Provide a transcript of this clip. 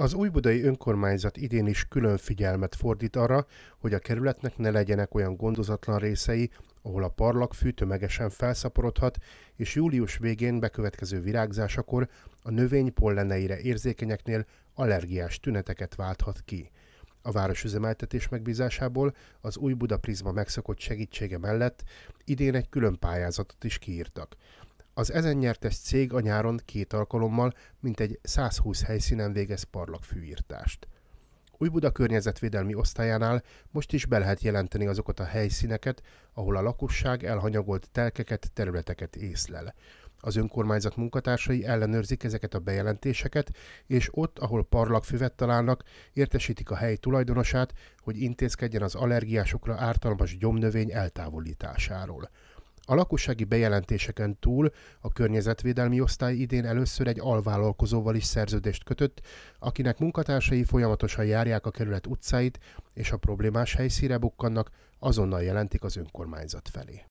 Az újbudai önkormányzat idén is külön figyelmet fordít arra, hogy a kerületnek ne legyenek olyan gondozatlan részei, ahol a parlagfű tömegesen felszaporodhat, és július végén bekövetkező virágzásakor a növény polleneire érzékenyeknél allergiás tüneteket válthat ki. A város üzemeltetés megbízásából az új Buda Prisma megszokott segítsége mellett idén egy külön pályázatot is kiírtak. Az ezen nyertes cég a nyáron két alkalommal mintegy 120 helyszínen végez parlagfűírtást. Buda környezetvédelmi osztályánál most is be lehet jelenteni azokat a helyszíneket, ahol a lakosság elhanyagolt telkeket, területeket észlel. Az önkormányzat munkatársai ellenőrzik ezeket a bejelentéseket, és ott, ahol parlagfüvet találnak, értesítik a hely tulajdonosát, hogy intézkedjen az allergiásokra ártalmas gyomnövény eltávolításáról. A lakossági bejelentéseken túl a környezetvédelmi osztály idén először egy alvállalkozóval is szerződést kötött, akinek munkatársai folyamatosan járják a kerület utcáit, és a problémás helyszíre bukkannak, azonnal jelentik az önkormányzat felé.